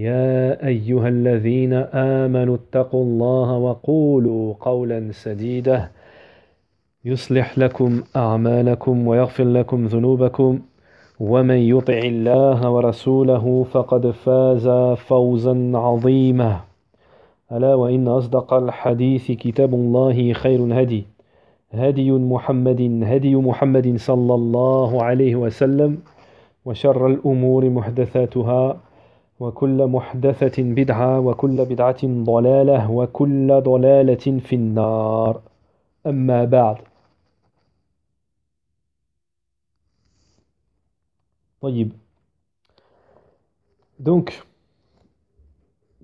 يا ايها الذين امنوا اتقوا الله وقولوا قولا سديدا يصلح لكم اعمالكم ويغفر لكم ذنوبكم ومن يطع الله ورسوله فقد فاز فوزا عظيما الا وان اصدق الحديث كتاب الله خير هدي هدي محمد هدي محمد صلى الله عليه وسلم وشر الامور محدثاتها وكل محدثة بدعة وكل بدعة ضلالة وكل ضلالة في النار أما بعد طيب Donc,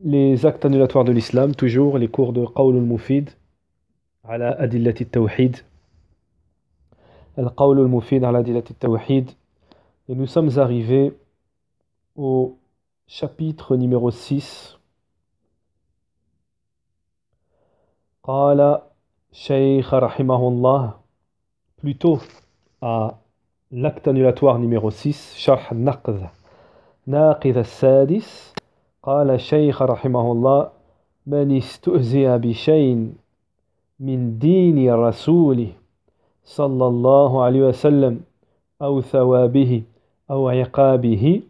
les actes annulatoires de l'islam, toujours les cours de Qawl al-Mufid, ala adillati al-tawhid, al-Qawl al-Mufid ala adillati al-tawhid, et nous sommes arrivés au Chapitre numéro 6 قال شيخ رحمه الله plutôt à l'acte annulatoire numéro 6 شرح النقذ ناقذ السادس قال شيخ رحمه الله من استهزئ بشيء من دين رسوله صلى الله عليه وسلم أو ثوابه أو عقابه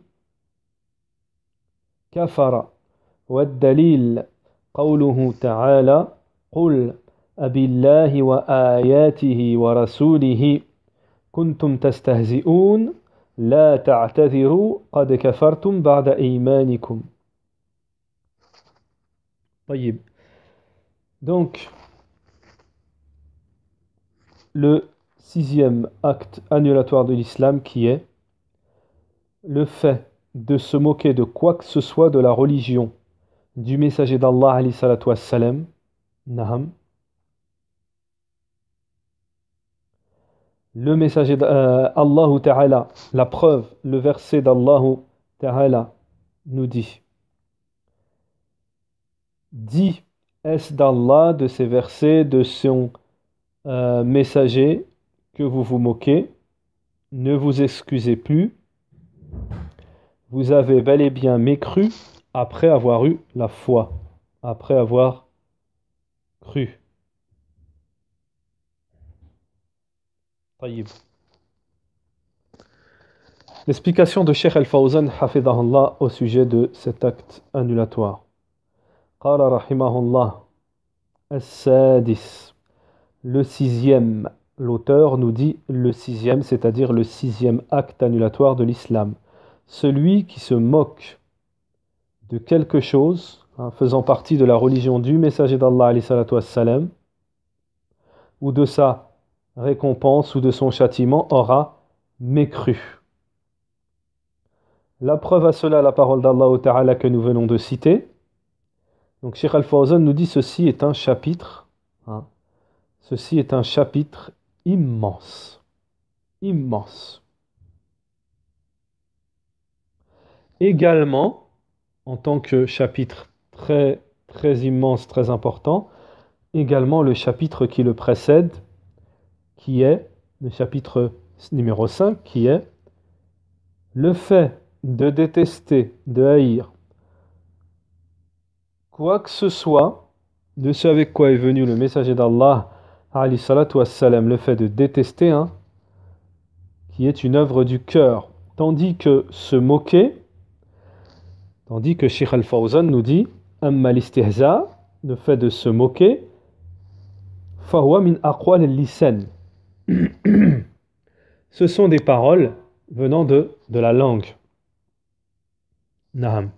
كفر والدليل قوله تعالى قل الله وآياته ورسوله كنتم تستهزئون لا تعتذروا قد كفرتم بعد إيمانكم طيب Donc, le sixième acte annulatoire de l'islam qui est le fait de se moquer de quoi que ce soit de la religion du messager d'Allah alayhi Le messager d'Allah euh, Ta'ala, la preuve, le verset d'Allah Ta'ala nous dit Dit, est-ce d'Allah, de ces versets, de son euh, messager que vous vous moquez Ne vous excusez plus vous avez bel et bien mécru après avoir eu la foi, après avoir cru. L'explication de Sheikh Al-Fawzan au sujet de cet acte annulatoire. قال rahimahullah. الله السادس le sixième l'auteur nous dit le sixième c'est-à-dire le sixième acte annulatoire de l'islam celui qui se moque de quelque chose hein, faisant partie de la religion du messager d'Allah ou de sa récompense ou de son châtiment aura mécru. La preuve à cela, la parole d'Allah Ta'ala que nous venons de citer. Donc Sheikh Al-Fawzan nous dit ceci est un chapitre, hein, ceci est un chapitre immense, immense. également, en tant que chapitre très, très immense, très important, également le chapitre qui le précède, qui est le chapitre numéro 5, qui est le fait de détester, de haïr quoi que ce soit de ce avec quoi est venu le messager d'Allah, le fait de détester, hein, qui est une œuvre du cœur, tandis que se moquer, Tandis que Sheikh al-Fawzan nous dit Amma l'istihza, le fait de se moquer, Fahwa min aqwal lisan. Ce sont des paroles venant de, de la langue. Naham.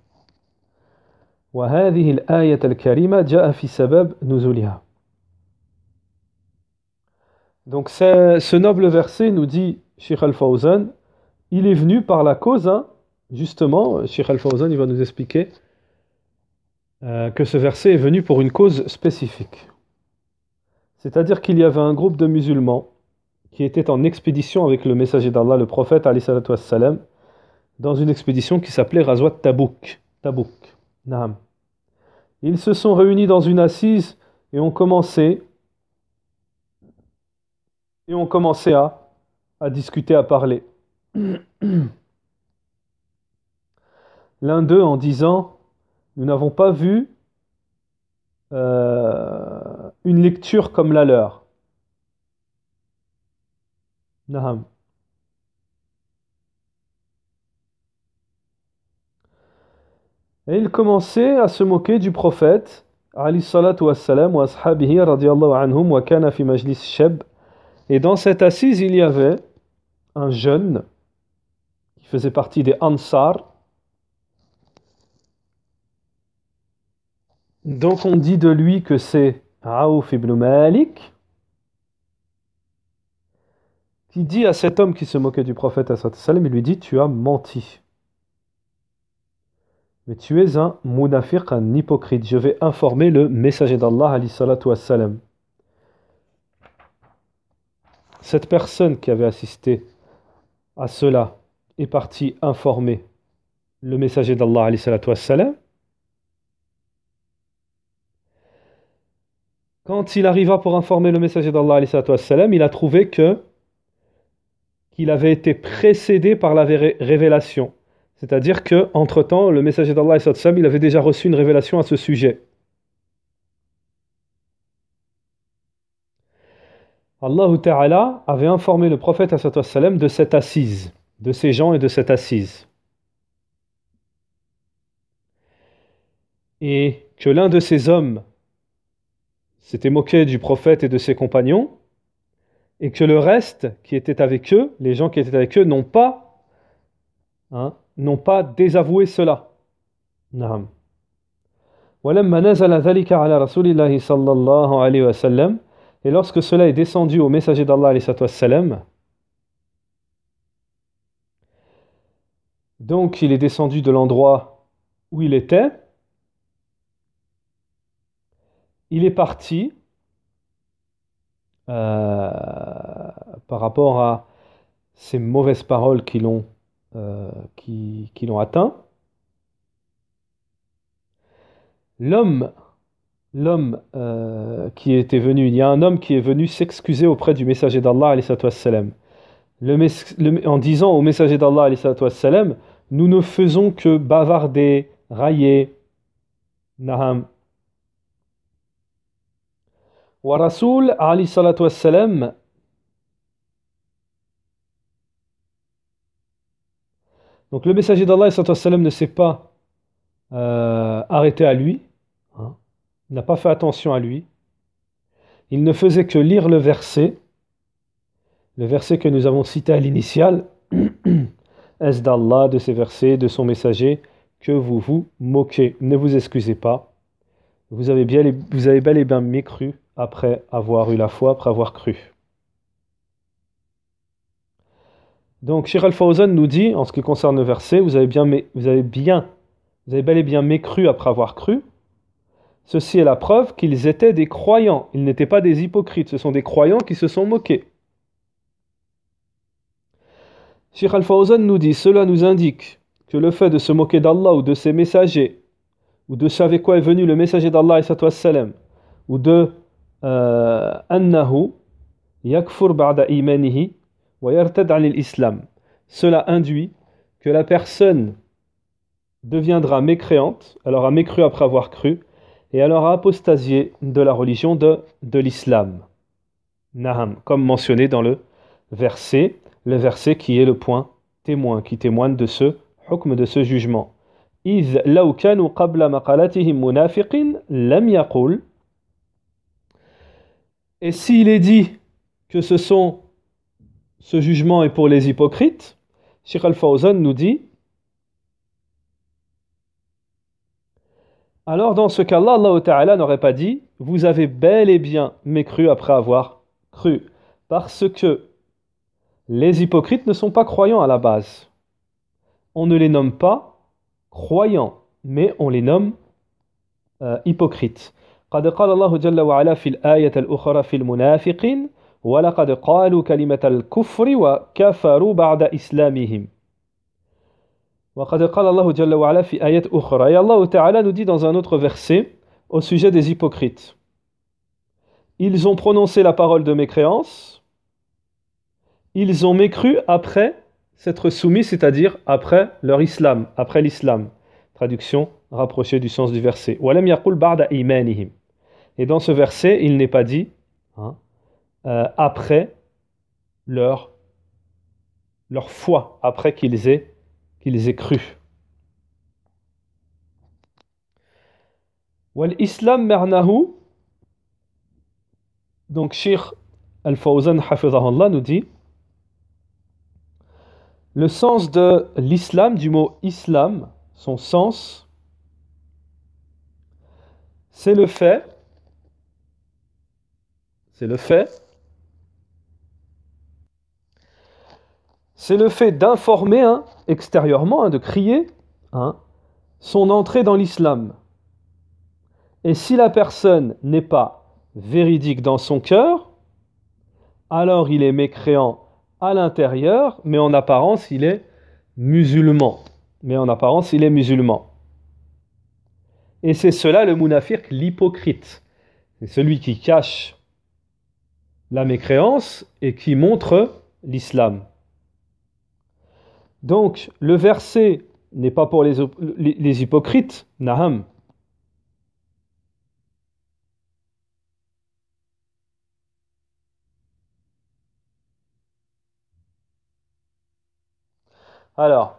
وهذه الآية الكريمة جاء في سبب نزولها. Donc ce, ce noble verset nous dit Sheikh al-Fawzan, il est venu par la cause hein, justement, euh, Sheikh Al-Fawzan va nous expliquer euh, que ce verset est venu pour une cause spécifique. C'est-à-dire qu'il y avait un groupe de musulmans qui étaient en expédition avec le messager d'Allah, le prophète, wassalam, dans une expédition qui s'appelait Razwat Tabouk. Tabouk. Ils se sont réunis dans une assise et ont commencé et ont commencé à, à discuter, à parler. l'un d'eux en disant, nous n'avons pas vu euh, une lecture comme la leur. Et il commençait à se moquer du prophète, Ali wassalam, wa ashabihi radiallahu anhum, wa kana majlis Et dans cette assise, il y avait un jeune qui faisait partie des Ansar, Donc on dit de lui que c'est Raouf ibn Malik qui dit à cet homme qui se moquait du prophète, il lui dit Tu as menti. Mais tu es un munafiq, un hypocrite. Je vais informer le messager d'Allah. Cette personne qui avait assisté à cela est partie informer le messager d'Allah. Quand il arriva pour informer le messager d'Allah, il a trouvé que qu'il avait été précédé par la révélation. C'est-à-dire que entre temps le messager d'Allah, il avait déjà reçu une révélation à ce sujet. Allah Ta'ala avait informé le prophète de cette assise, de ces gens et de cette assise. Et que l'un de ces hommes s'était moqué du prophète et de ses compagnons, et que le reste qui était avec eux, les gens qui étaient avec eux, n'ont pas, hein, n'ont pas désavoué cela. Naam. Et lorsque cela est descendu au messager d'Allah, donc il est descendu de l'endroit où il était, il est parti euh, par rapport à ces mauvaises paroles qui l'ont euh, qui, atteint. L'homme l'homme euh, qui était venu, il y a un homme qui est venu s'excuser auprès du messager d'Allah le, le, en disant au messager d'Allah nous ne faisons que bavarder, railler, naham, Wa Ali salatu Donc le messager d'Allah ne s'est pas euh, arrêté à lui, hein, n'a pas fait attention à lui. Il ne faisait que lire le verset, le verset que nous avons cité à l'initial. Est-ce d'Allah, de ses versets, de son messager, que vous vous moquez Ne vous excusez pas. Vous avez, bien, vous avez bel et bien mécru après avoir eu la foi, après avoir cru. Donc, Shir al nous dit, en ce qui concerne le verset, vous avez bien, vous avez bien, vous avez bel et bien mécru après avoir cru. Ceci est la preuve qu'ils étaient des croyants, ils n'étaient pas des hypocrites, ce sont des croyants qui se sont moqués. Shir al nous dit, cela nous indique que le fait de se moquer d'Allah ou de ses messagers, ou de savoir quoi est venu le messager d'Allah, ou de cela induit que la personne deviendra mécréante, elle aura mécru après avoir cru, et elle aura apostasié de la religion de, de l'islam. Naham, comme mentionné dans le verset, le verset qui est le point témoin, qui témoigne de ce jugement. Et s'il est dit que ce sont ce jugement est pour les hypocrites, Sheikh Al-Fawzan nous dit Alors dans ce cas-là, Allah Ta'ala n'aurait pas dit Vous avez bel et bien mécru après avoir cru, parce que les hypocrites ne sont pas croyants à la base. On ne les nomme pas croyants, mais on les nomme euh, hypocrites. قد قال الله جل وعلا في الآية الأخرى في المنافقين ولقد قالوا كلمة الكفر وكفروا بعد إسلامهم وقد قال الله جل وعلا في آية أخرى Et Allah تعالى nous dit dans un autre verset au sujet des hypocrites Ils ont prononcé la parole de mécréance Ils ont mécru après s'être soumis, c'est-à-dire après leur islam, après l'islam Traduction rapprochée du sens du verset. Et dans ce verset, il n'est pas dit hein, euh, après leur, leur foi, après qu'ils aient, qu'ils aient cru. Wal-Islam donc Sheikh Al-Fawzan Hafizahullah nous dit le sens de l'islam, du mot islam, son sens, c'est le fait, c'est le fait, c'est le fait d'informer hein, extérieurement, hein, de crier, hein, son entrée dans l'islam. Et si la personne n'est pas véridique dans son cœur, alors il est mécréant à l'intérieur, mais en apparence il est musulman mais en apparence il est musulman. Et c'est cela le munafiq, l'hypocrite. C'est celui qui cache la mécréance et qui montre l'islam. Donc le verset n'est pas pour les, les hypocrites, Naham. Alors,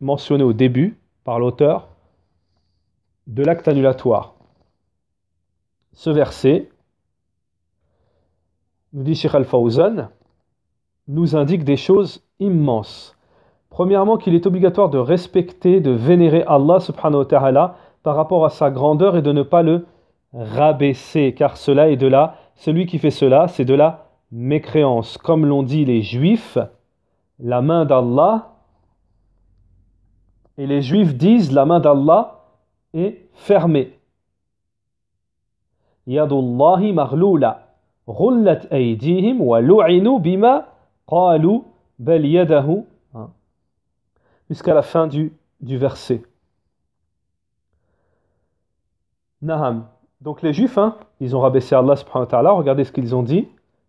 mentionné au début par l'auteur de l'acte annulatoire. Ce verset, nous dit Sheikh Al-Fawzan, nous indique des choses immenses. Premièrement, qu'il est obligatoire de respecter, de vénérer Allah subhanahu wa ta'ala par rapport à sa grandeur et de ne pas le rabaisser, car cela est de là, celui qui fait cela, c'est de la mécréance. Comme l'ont dit les juifs, la main d'Allah et les Juifs disent la main d'Allah est fermée. Yadullahi marloula. Rullat aydihim wa lu'inu bima qalu bal yadahu. Hein. Jusqu'à la fin du, du verset. Naham. Donc les Juifs, hein, ils ont rabaissé Allah subhanahu wa ta'ala. Regardez ce qu'ils ont dit.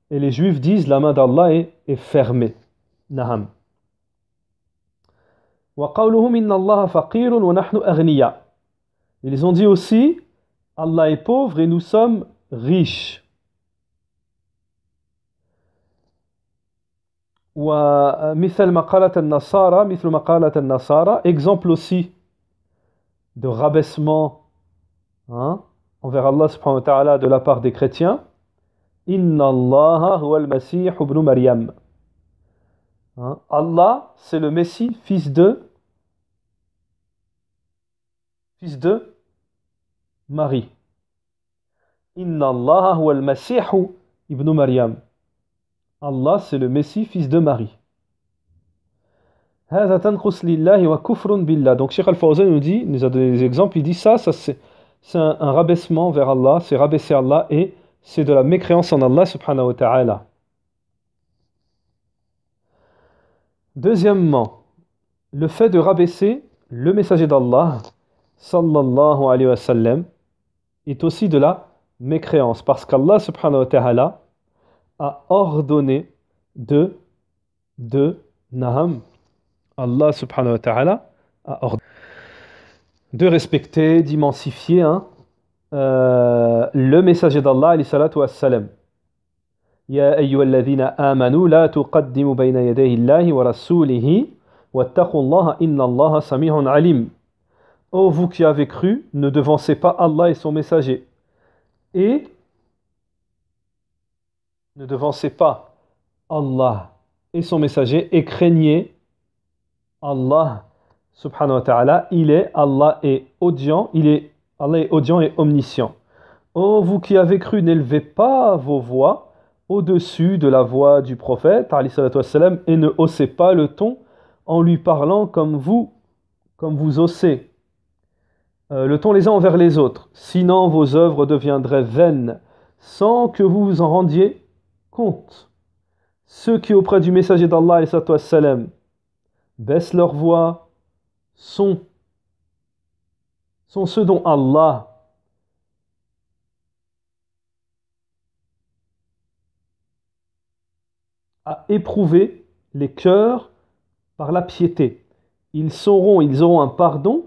Et les Juifs disent la main d'Allah est, est fermée. Naham. Ils ont dit aussi Allah est pauvre et nous sommes riches. Euh, exemple aussi de rabaissement hein, envers Allah de la part des chrétiens Inna huwa al-Masih ibn Maryam Hein? Allah, c'est le Messie, fils de fils de Marie. Inna Allah al ibn Maryam. Allah, c'est le Messie, fils de Marie. Donc Sheikh Al-Fawzan nous dit, nous a donné des exemples, il dit ça, ça c'est un, un rabaissement vers Allah, c'est rabaisser Allah et c'est de la mécréance en Allah subhanahu wa ta'ala. Deuxièmement, le fait de rabaisser le messager d'Allah, sallallahu alayhi wa sallam, est aussi de la mécréance, parce qu'Allah subhanahu wa ta'ala a ordonné de, de Naham. Allah subhanahu wa ta'ala a ordonné de respecter, d'immensifier hein, euh, le messager d'Allah, alayhi salatu wa sallam. Ô Oh vous qui avez cru, ne devancez pas Allah et son messager. Et ne devancez pas Allah et son messager et craignez Allah subhanahu wa ta'ala. Il est Allah et audient, il est Allah audient et omniscient. Oh vous qui avez cru, n'élevez pas vos voix au-dessus de la voix du prophète et ne haussez pas le ton en lui parlant comme vous, comme vous haussez. Euh, le ton les uns envers les autres, sinon vos œuvres deviendraient vaines, sans que vous vous en rendiez compte. Ceux qui auprès du messager d'Allah baissent leur voix sont, sont ceux dont Allah à éprouver les cœurs par la piété. Ils sauront, ils auront un pardon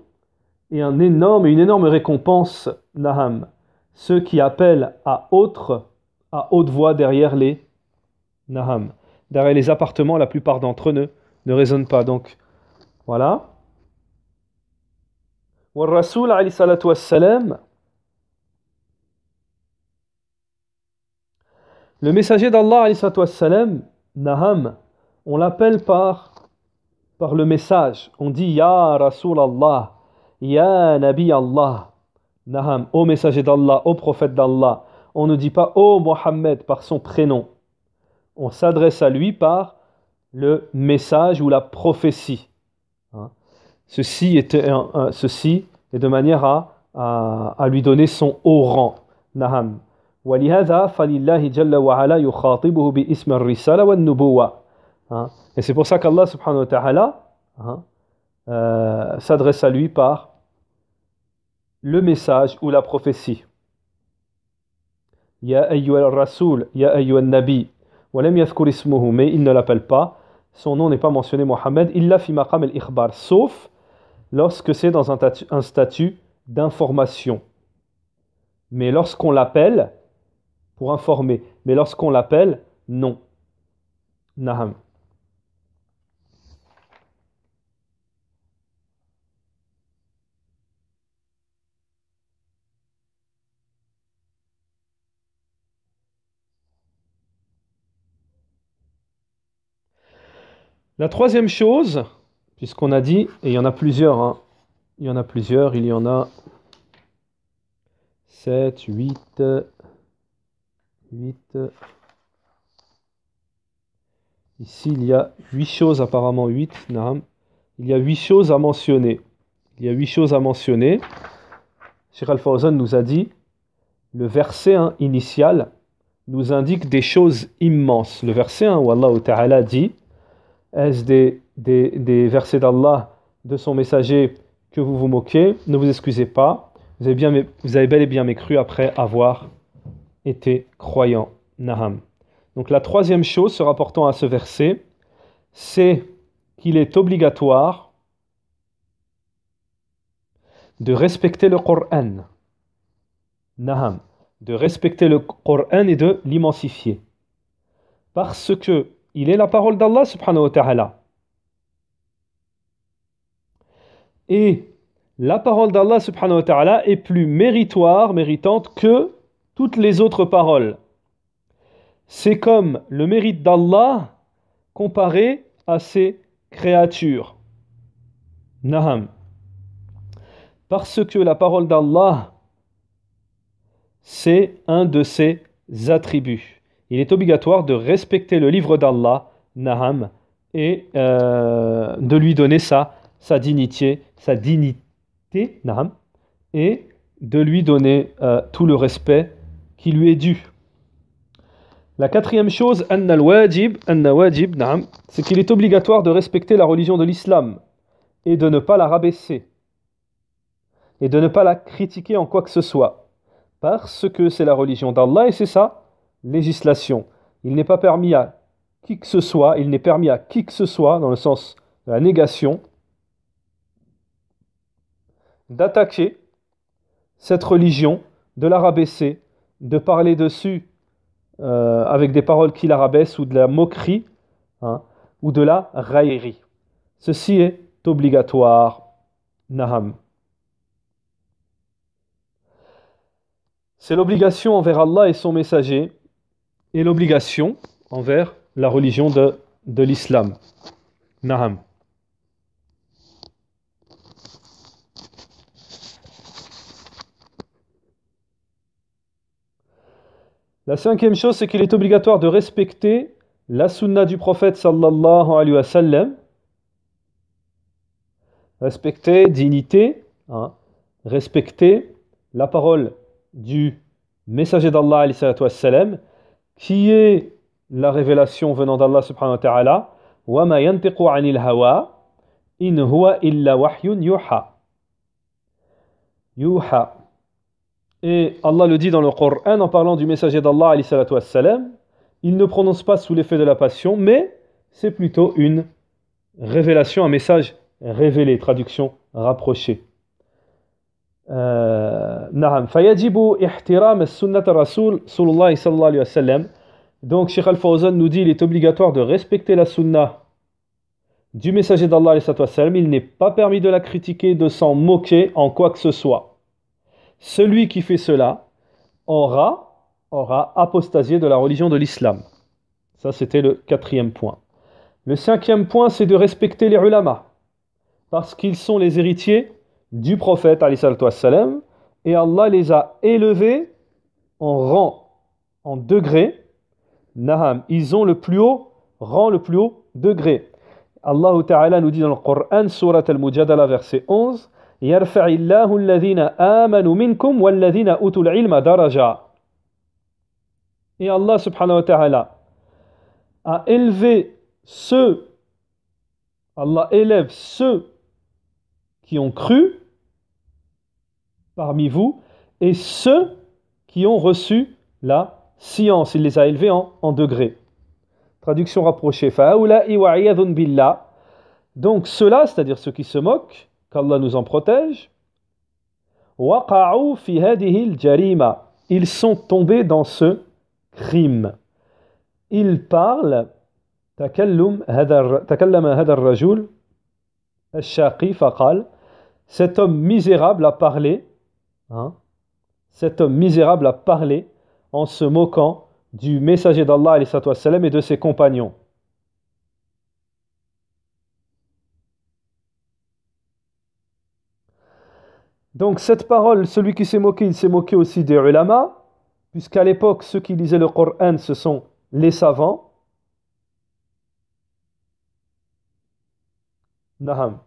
et un énorme, une énorme récompense, Naham. Ceux qui appellent à autre, à haute voix derrière les Naham. Derrière les appartements, la plupart d'entre eux ne, résonnent pas. Donc, voilà. Le messager d'Allah عليه salatu والسلام Naham, on l'appelle par, par le message. On dit Ya Rasulallah, Ya Nabi Allah. Naham, ô messager d'Allah, ô prophète d'Allah. On ne dit pas ô Mohammed par son prénom. On s'adresse à lui par le message ou la prophétie. Hein? Ceci, ceci est de manière à, à, à lui donner son haut rang. Naham. ولهذا فلله جل وعلا يخاطبه باسم الرسالة والنبوة hein. Et c'est pour ça qu'Allah subhanahu wa ta'ala hein, euh, s'adresse à lui par le message ou la prophétie. Ya ayyuha rasul, ya ayyuha nabi, walam yadhkur ismuhu, mais il ne l'appelle pas, son nom n'est pas mentionné Mohammed, l'a fi maqam al-ikhbar, sauf lorsque c'est dans un, un statut d'information. Mais lorsqu'on l'appelle, pour informer. Mais lorsqu'on l'appelle, non. Naham. La troisième chose, puisqu'on a dit, et il y en a plusieurs, hein. il y en a plusieurs, il y en a 7, 8, Ici, il y a huit choses, apparemment huit, Il y a huit choses à mentionner. Il y a huit choses à mentionner. Sheikh Al-Fawzan nous a dit le verset initial nous indique des choses immenses. Le verset 1 où Allah Ta'ala dit Est-ce des, des, des versets d'Allah, de son messager, que vous vous moquez Ne vous excusez pas. Vous avez, bien, vous avez bel et bien mécru après avoir était croyant. Naham. Donc la troisième chose se rapportant à ce verset, c'est qu'il est obligatoire de respecter le Coran. Naham. De respecter le Coran et de l'immensifier. Parce que il est la parole d'Allah subhanahu wa ta'ala. Et la parole d'Allah subhanahu wa ta'ala est plus méritoire, méritante que toutes les autres paroles. C'est comme le mérite d'Allah comparé à ses créatures. Naham. Parce que la parole d'Allah, c'est un de ses attributs. Il est obligatoire de respecter le livre d'Allah, Naham, et euh, de lui donner sa, sa dignité, sa dignité, Naham, et de lui donner euh, tout le respect qui lui est dû La quatrième chose, c'est qu'il est obligatoire de respecter la religion de l'islam et de ne pas la rabaisser et de ne pas la critiquer en quoi que ce soit parce que c'est la religion d'Allah et c'est sa législation. Il n'est pas permis à qui que ce soit, il n'est permis à qui que ce soit, dans le sens de la négation, d'attaquer cette religion, de la rabaisser de parler dessus euh, avec des paroles qui la ou de la moquerie hein, ou de la raillerie. Ceci est obligatoire. Naham. C'est l'obligation envers Allah et son messager et l'obligation envers la religion de, de l'islam. Naham. La cinquième chose, c'est qu'il est obligatoire de respecter la sunna du prophète sallallahu alayhi wa sallam. Respecter dignité, hein. respecter la parole du messager d'Allah alayhi qui est la révélation venant d'Allah subhanahu wa ta'ala. wa ma in huwa illa wahyun yuha. Et Allah le dit dans le Coran en parlant du messager d'Allah, il ne prononce pas sous l'effet de la passion, mais c'est plutôt une révélation, un message révélé, traduction rapprochée. Euh, donc Sheikh Al-Fawzan nous dit il est obligatoire de respecter la sunna du messager d'Allah il n'est pas permis de la critiquer, de s'en moquer en quoi que ce soit celui qui fait cela aura, aura apostasié de la religion de l'islam. Ça, c'était le quatrième point. Le cinquième point, c'est de respecter les ulama, parce qu'ils sont les héritiers du prophète, et Allah les a élevés en rang, en degré. Naham, ils ont le plus haut rang, le plus haut degré. Allah Ta'ala nous dit dans le Coran, Surat al-Mujadala, verset 11, et Allah subhanahu wa ta'ala a élevé ceux, Allah élève ceux qui ont cru parmi vous et ceux qui ont reçu la science. Il les a élevés en, en Traduction rapprochée. Donc ceux-là, c'est-à-dire ceux qui se moquent, qu'Allah nous en protège, ils sont tombés dans ce crime. Ils parlent cet homme misérable a parlé hein, cet homme misérable a parlé en se moquant du messager d'Allah et de ses compagnons Donc cette parole, celui qui s'est moqué, il s'est moqué aussi des ulama, puisqu'à l'époque, ceux qui lisaient le Coran, ce sont les savants. Naham.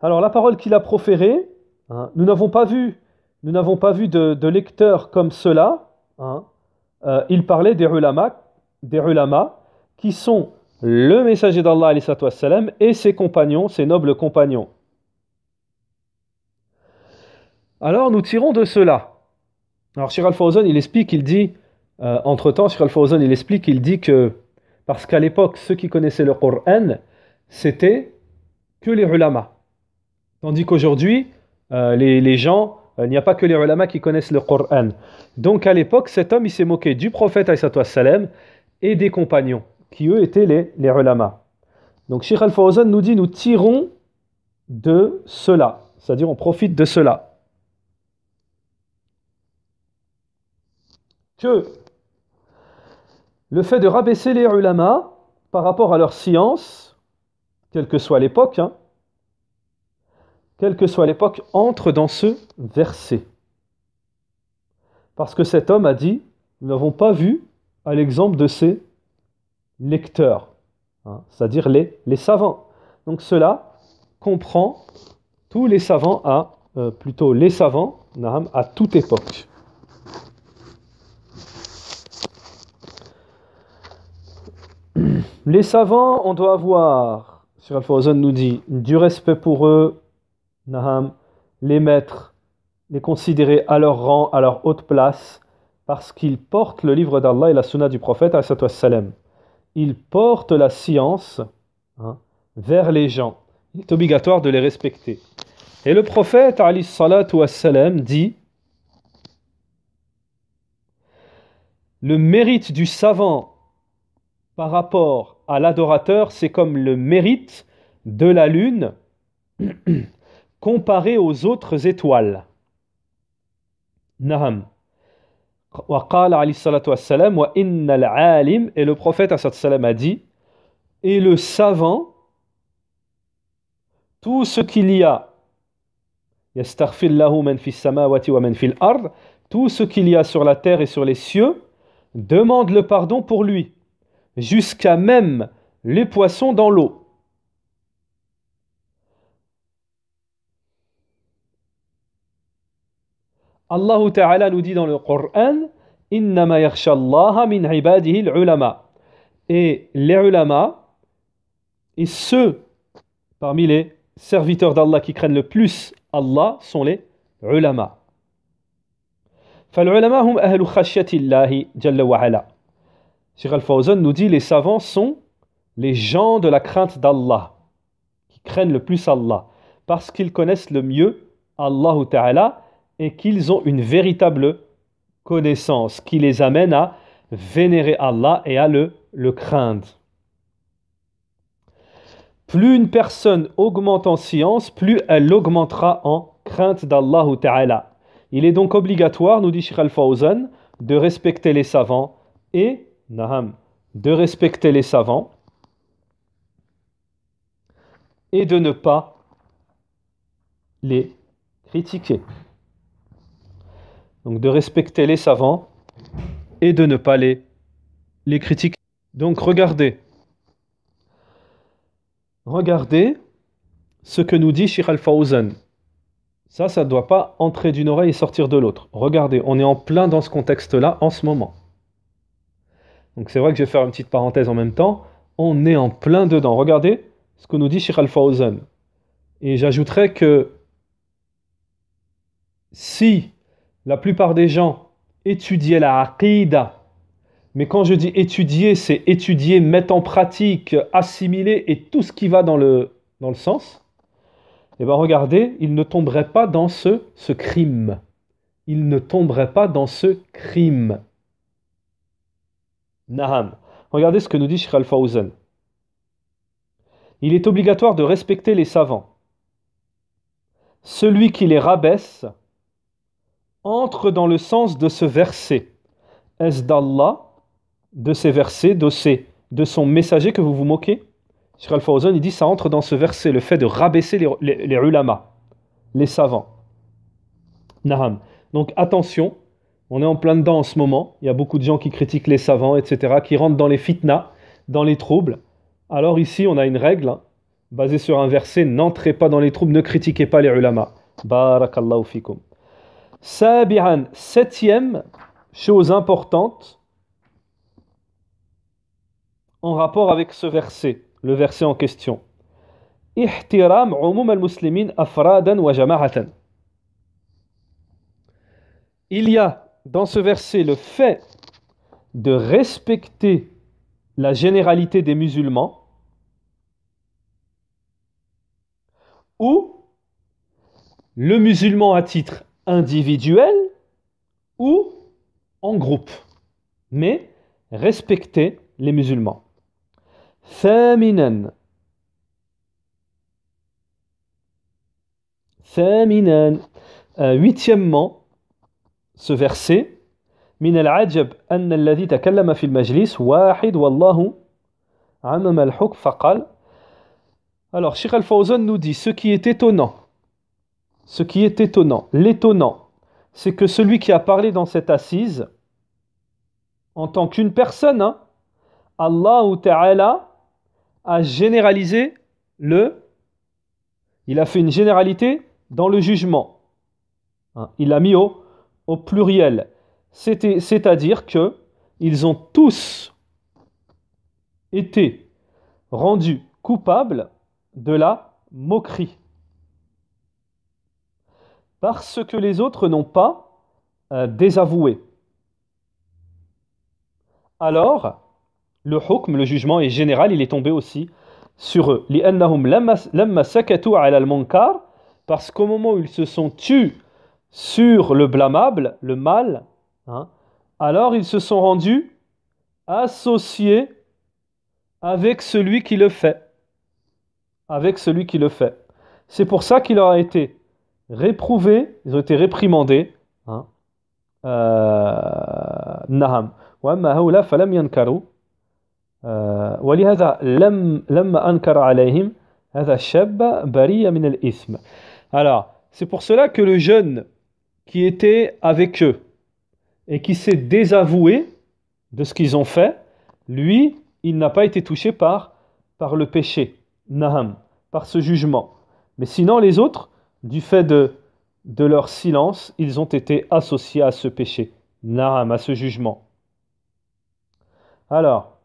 Alors la parole qu'il a proférée, hein, nous n'avons pas vu, nous n'avons pas vu de, lecteurs comme cela. Hein. Euh, il parlait des ulama des ulama qui sont le messager d'Allah et ses compagnons, ses nobles compagnons. Alors nous tirons de cela. Alors Shir al-Fawzan, il explique, il dit, euh, entre-temps, Shir al-Fawzan, il explique, il dit que, parce qu'à l'époque, ceux qui connaissaient le Coran, c'était que les ulama. Tandis qu'aujourd'hui, euh, les, gens, euh, il n'y a pas que les ulama qui connaissent le Coran. Donc à l'époque, cet homme, il s'est moqué du prophète, et des compagnons, qui eux étaient les, les Donc Sheikh al nous dit, nous tirons de cela, c'est-à-dire on profite de cela. Que le fait de rabaisser les ulama par rapport à leur science, quelle que soit l'époque, hein, quelle que soit l'époque, entre dans ce verset. Parce que cet homme a dit, nous n'avons pas vu à l'exemple de ses lecteurs, hein, c'est-à-dire les, les, savants. Donc cela comprend tous les savants à, euh, plutôt les savants, à toute époque. Les savants, on doit avoir, Sur al nous dit, du respect pour eux, Naham, les maîtres, les considérer à leur rang, à leur haute place, parce qu'il porte le livre d'Allah et la sunna du prophète. Il porte la science hein, vers les gens. Il est obligatoire de les respecter. Et le prophète wassalam, dit Le mérite du savant par rapport à l'adorateur, c'est comme le mérite de la lune comparé aux autres étoiles. Naham et le prophète a dit et le savant tout ce qu'il y a tout ce qu'il y a sur la terre et sur les cieux demande le pardon pour lui jusqu'à même les poissons dans l'eau Allah Ta'ala nous dit dans le Coran Innama min ulama. Et les ulama, et ceux parmi les serviteurs d'Allah qui craignent le plus Allah sont les ulama. فالعلماء هم أهل خشية jalla جل وعلا. Cheikh Al-Fawzan nous dit les savants sont les gens de la crainte d'Allah, qui craignent le plus Allah, parce qu'ils connaissent le mieux Allah Ta'ala et qu'ils ont une véritable connaissance qui les amène à vénérer Allah et à le, craindre. Plus une personne augmente en science, plus elle augmentera en crainte d'Allah Ta'ala. Il est donc obligatoire, nous dit Sheikh Al-Fawzan, de respecter les savants et, de respecter les savants et de ne pas les critiquer donc de respecter les savants et de ne pas les, les critiquer. Donc regardez, regardez ce que nous dit Sheikh al Ça, ça ne doit pas entrer d'une oreille et sortir de l'autre. Regardez, on est en plein dans ce contexte-là en ce moment. Donc c'est vrai que je vais faire une petite parenthèse en même temps. On est en plein dedans. Regardez ce que nous dit Sheikh al Et j'ajouterais que si la plupart des gens étudiaient la aqidah. Mais quand je dis étudier, c'est étudier, mettre en pratique, assimiler et tout ce qui va dans le, dans le sens. Et eh bien regardez, ils ne tomberaient pas dans ce, ce crime. Ils ne tomberaient pas dans ce crime. Naham. Regardez ce que nous dit Sheikh Il est obligatoire de respecter les savants. Celui qui les rabaisse entre dans le sens de ce verset. Est-ce d'Allah, de ces versets, de, de son messager que vous vous moquez Sur Al-Fawzan, il dit ça entre dans ce verset, le fait de rabaisser les, les, les les savants. Naham. Donc attention, on est en plein dedans en ce moment. Il y a beaucoup de gens qui critiquent les savants, etc., qui rentrent dans les fitna, dans les troubles. Alors ici, on a une règle hein, basée sur un verset n'entrez pas dans les troubles, ne critiquez pas les ulamas. Barakallahu fikum septième chose importante en rapport avec ce verset, le verset en question. Il y a dans ce verset le fait de respecter la généralité des musulmans ou le musulman à titre individuel ou en groupe, mais respecter les musulmans. ثامناً ثامناً euh, Huitièmement, ce verset من العجب أن الذي تكلم في المجلس واحد والله عمم الحكم فقال Alors, Sheikh Al-Fawzan nous dit ce qui est étonnant ce qui est étonnant. L'étonnant, c'est que celui qui a parlé dans cette assise, en tant qu'une personne, hein, Allah Ta'ala a généralisé le. Il a fait une généralité dans le jugement. Hein, il l'a mis au, au pluriel. C'est-à-dire que ils ont tous été rendus coupables de la moquerie parce que les autres n'ont pas euh, désavoué. Alors, le hukm, le jugement est général, il est tombé aussi sur eux. parce qu'au moment où ils se sont tués sur le blâmable, le mal, hein, alors ils se sont rendus associés avec celui qui le fait. Avec celui qui le fait. C'est pour ça qu'il aura été réprouvés, ils ont été réprimandés. alors c'est pour cela que le jeune qui était avec eux et qui s'est désavoué de ce qu'ils ont fait lui il n'a pas été touché par par le péché naham par ce jugement mais sinon les autres du fait de, de leur silence, ils ont été associés à ce péché, Naam, à ce jugement. Alors,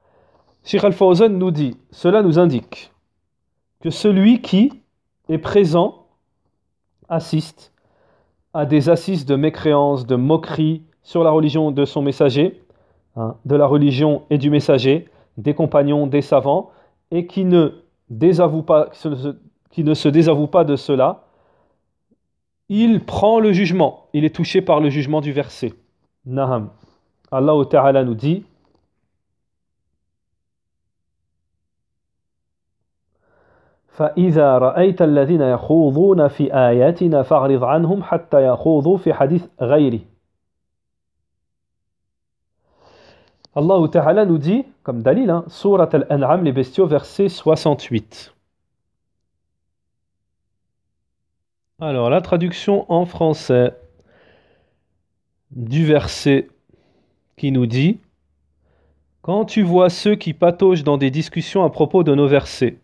Sheikh al nous dit, cela nous indique que celui qui est présent assiste à des assises de mécréance, de moquerie sur la religion de son messager, hein, de la religion et du messager, des compagnons, des savants, et qui ne, qui ne se désavoue pas de cela, il prend le jugement, il est touché par le jugement du verset. Naham. Allah Ta'ala nous dit فإذا رأيت الذين يخوضون في ayatina فاعرض عنهم حتى يخوضوا fi hadith غيره Allah Ta'ala nous dit, comme Dalil, hein, Surat Al-An'am, les bestiaux, verset 68. Alors, la traduction en français du verset qui nous dit Quand tu vois ceux qui pataugent dans des discussions à propos de nos versets,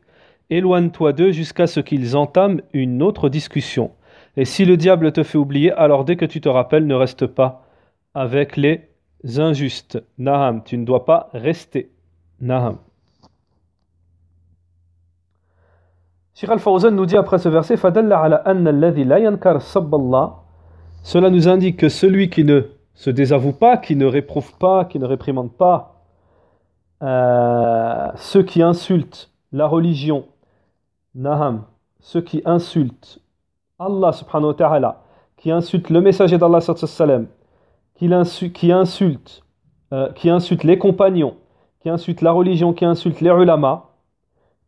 éloigne-toi d'eux jusqu'à ce qu'ils entament une autre discussion. Et si le diable te fait oublier, alors dès que tu te rappelles, ne reste pas avec les injustes. Naham, tu ne dois pas rester. Naham. Sir Al-Fawzan nous dit après ce verset Cela nous indique que celui qui ne se désavoue pas, qui ne réprouve pas, qui ne réprimande pas euh, ceux qui insultent la religion, Naham, ceux qui insultent Allah subhanahu wa ta'ala, qui insultent le messager d'Allah qui, insultent euh, qui, insulte, qui insulte les compagnons, qui insulte la religion, qui insulte les ulama,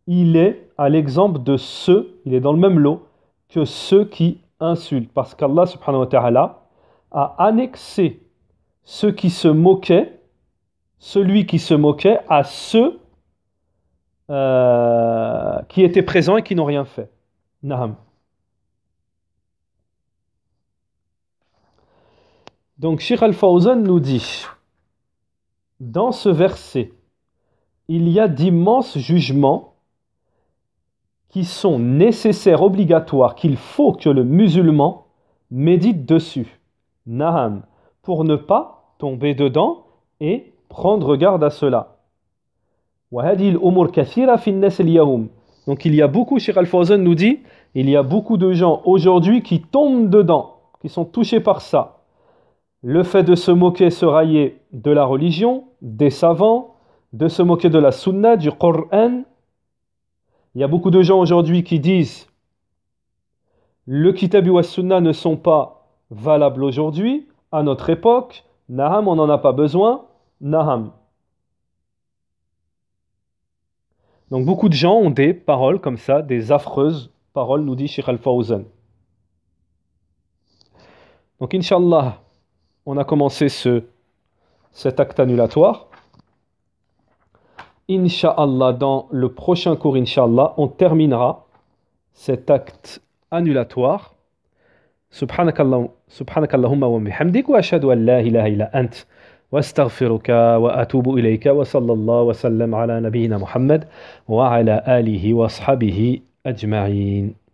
il est à l'exemple de ceux, il est dans le même lot, que ceux qui insultent. Parce qu'Allah subhanahu wa ta'ala a annexé ceux qui se moquaient, celui qui se moquait, à ceux euh, qui étaient présents et qui n'ont rien fait. Naham. Donc Sheikh Al-Fawzan nous dit, dans ce verset, il y a d'immenses jugements qui sont nécessaires, obligatoires, qu'il faut que le musulman médite dessus. Naham, pour ne pas tomber dedans et prendre garde à cela. Donc il y a beaucoup, Shir Al-Fawzan nous dit, il y a beaucoup de gens aujourd'hui qui tombent dedans, qui sont touchés par ça. Le fait de se moquer, se railler de la religion, des savants, de se moquer de la sunna, du Qur'an, il y a beaucoup de gens aujourd'hui qui disent le Kitab wa Sunna ne sont pas valables aujourd'hui, à notre époque. Naham, on n'en a pas besoin. Naham. Donc beaucoup de gens ont des paroles comme ça, des affreuses paroles, nous dit Sheikh Al-Fawzan. Donc Inch'Allah, on a commencé ce, cet acte annulatoire. Inch'Allah, dans le prochain cours, Inch'Allah, on terminera cet acte annulatoire. Subhanakallahumma wa bihamdik wa ashhadu an la ilaha illa ant wa astaghfiruka wa atubu ilayka wa sallallahu wa sallam ala nabiyyina Muhammad wa ala alihi wa ashabihi ajma'in.